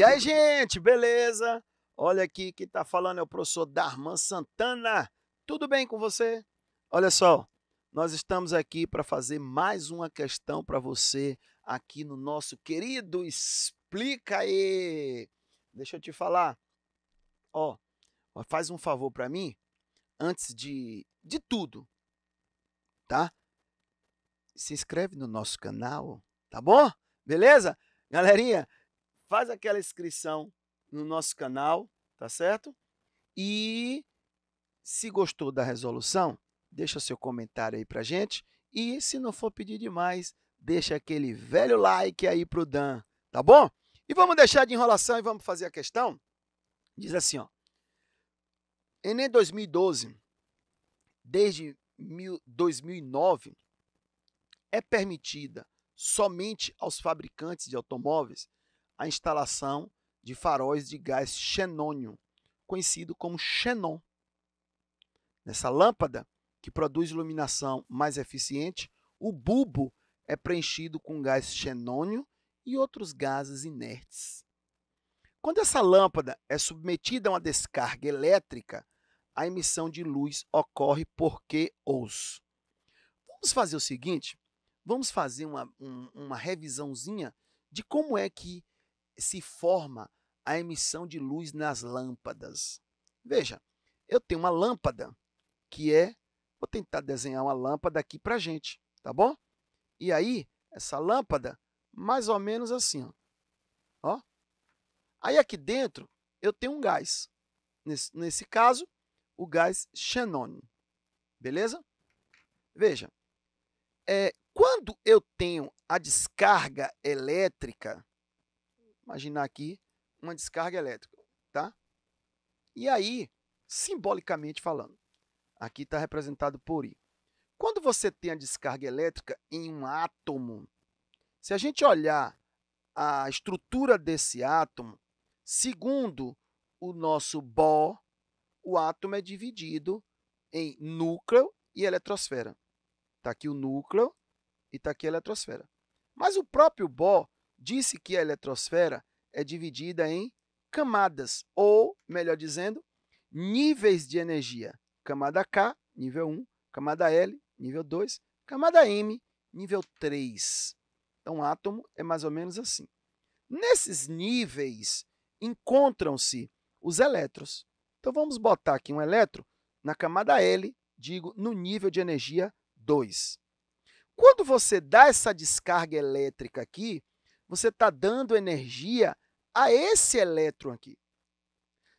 E aí, gente, beleza? Olha aqui que tá falando é o professor Darman Santana. Tudo bem com você? Olha só, nós estamos aqui para fazer mais uma questão para você aqui no nosso querido Explica aí. Deixa eu te falar. Ó, faz um favor para mim antes de de tudo, tá? Se inscreve no nosso canal, tá bom? Beleza? Galerinha, faz aquela inscrição no nosso canal, tá certo? E se gostou da resolução, deixa seu comentário aí pra gente. E se não for pedir demais, deixa aquele velho like aí pro Dan, tá bom? E vamos deixar de enrolação e vamos fazer a questão? Diz assim, ó. Enem 2012, desde mil, 2009, é permitida somente aos fabricantes de automóveis a instalação de faróis de gás xenônio, conhecido como xenon. Nessa lâmpada, que produz iluminação mais eficiente, o bulbo é preenchido com gás xenônio e outros gases inertes. Quando essa lâmpada é submetida a uma descarga elétrica, a emissão de luz ocorre porque os. Vamos fazer o seguinte: vamos fazer uma, um, uma revisãozinha de como é que se forma a emissão de luz nas lâmpadas. Veja, eu tenho uma lâmpada que é. Vou tentar desenhar uma lâmpada aqui para a gente, tá bom? E aí, essa lâmpada, mais ou menos assim, ó. ó. Aí aqui dentro, eu tenho um gás. Nesse, nesse caso, o gás xenon. Beleza? Veja, é, quando eu tenho a descarga elétrica, imaginar aqui uma descarga elétrica, tá? E aí, simbolicamente falando, aqui está representado por I. Quando você tem a descarga elétrica em um átomo, se a gente olhar a estrutura desse átomo, segundo o nosso Bohr, o átomo é dividido em núcleo e eletrosfera. Está aqui o núcleo e está aqui a eletrosfera. Mas o próprio Bohr disse que a eletrosfera é dividida em camadas, ou, melhor dizendo, níveis de energia. Camada K, nível 1, camada L, nível 2, camada M, nível 3. Então, um átomo é mais ou menos assim. Nesses níveis encontram-se os elétrons. Então, vamos botar aqui um elétron na camada L, digo, no nível de energia 2. Quando você dá essa descarga elétrica aqui, você está dando energia a esse elétron aqui.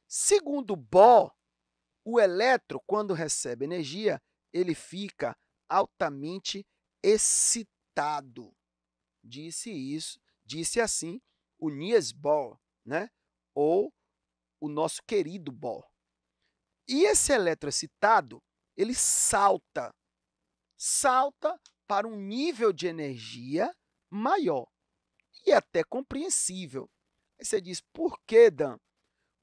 Segundo Bohr, o elétron, quando recebe energia, ele fica altamente excitado. Disse isso, disse assim o Niels Bohr, né? ou o nosso querido Bohr. E esse elétron excitado, ele salta, salta para um nível de energia maior e é até compreensível. Aí você diz, por que, Dan?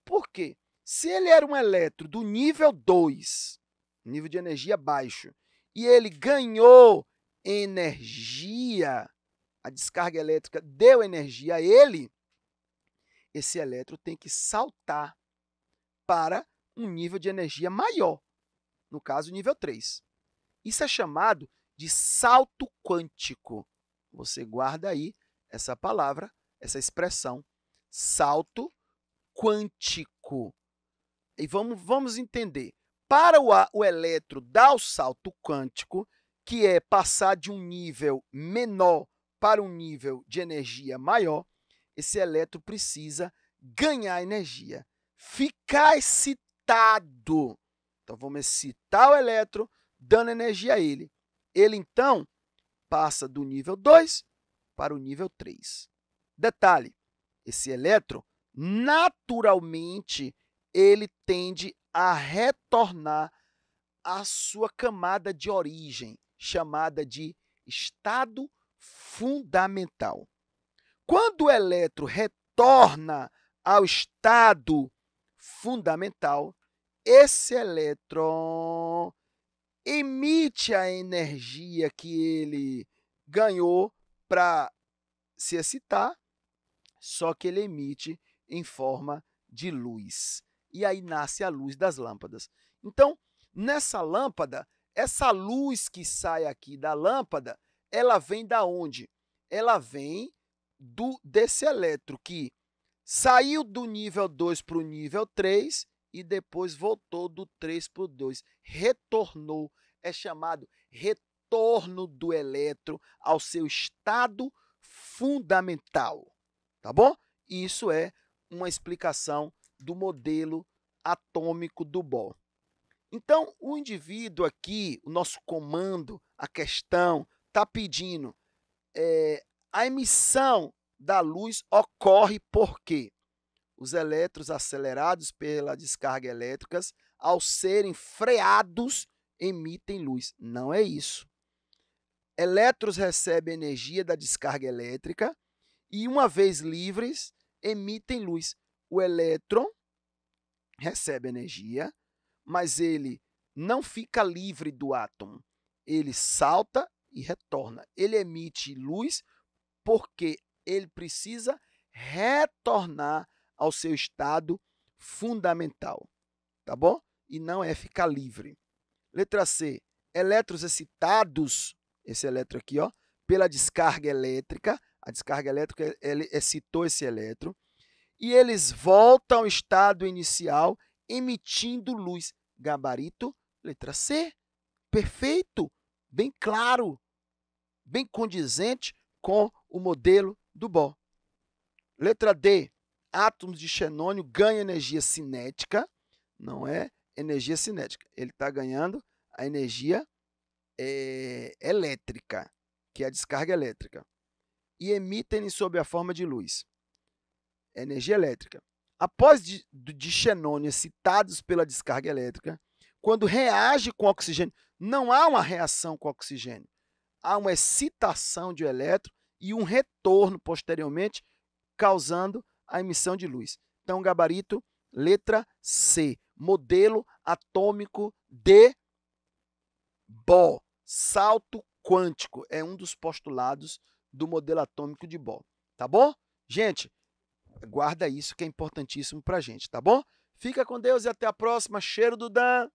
Porque se ele era um elétron do nível 2, nível de energia baixo, e ele ganhou energia, a descarga elétrica deu energia a ele, esse elétron tem que saltar para um nível de energia maior, no caso, nível 3. Isso é chamado de salto quântico. Você guarda aí essa palavra, essa expressão, salto quântico. E vamos, vamos entender. Para o, o elétron dar o salto quântico, que é passar de um nível menor para um nível de energia maior, esse elétron precisa ganhar energia, ficar excitado. Então vamos excitar o elétron, dando energia a ele. Ele então passa do nível 2 para o nível 3. Detalhe, esse elétron, naturalmente, ele tende a retornar à sua camada de origem, chamada de estado fundamental. Quando o elétron retorna ao estado fundamental, esse elétron emite a energia que ele ganhou para se excitar, só que ele emite em forma de luz. E aí nasce a luz das lâmpadas. Então, nessa lâmpada, essa luz que sai aqui da lâmpada, ela vem da onde? Ela vem do desse elétron que saiu do nível 2 para o nível 3 e depois voltou do 3 para o 2, retornou, é chamado retorno retorno do elétron ao seu estado fundamental. Tá bom? Isso é uma explicação do modelo atômico do Bohr. Então, o indivíduo aqui, o nosso comando, a questão, está pedindo é, a emissão da luz ocorre porque os elétrons acelerados pela descarga elétricas, ao serem freados, emitem luz. Não é isso elétrons recebem energia da descarga elétrica e, uma vez livres, emitem luz. O elétron recebe energia, mas ele não fica livre do átomo. Ele salta e retorna. Ele emite luz porque ele precisa retornar ao seu estado fundamental, tá bom? E não é ficar livre. Letra C. Elétrons excitados esse elétron aqui, ó, pela descarga elétrica. A descarga elétrica ele excitou esse elétron. E eles voltam ao estado inicial emitindo luz. Gabarito, letra C. Perfeito, bem claro, bem condizente com o modelo do Bohr. Letra D. Átomos de xenônio ganham energia cinética, não é energia cinética. Ele está ganhando a energia é, elétrica, que é a descarga elétrica, e emitem sob a forma de luz, energia elétrica. Após de, de excitados pela descarga elétrica, quando reage com oxigênio, não há uma reação com oxigênio, há uma excitação de um elétron e um retorno posteriormente, causando a emissão de luz. Então, gabarito, letra C, modelo atômico de Bohr salto quântico é um dos postulados do modelo atômico de Bohr, tá bom? Gente, guarda isso que é importantíssimo pra gente, tá bom? Fica com Deus e até a próxima. Cheiro do Dan.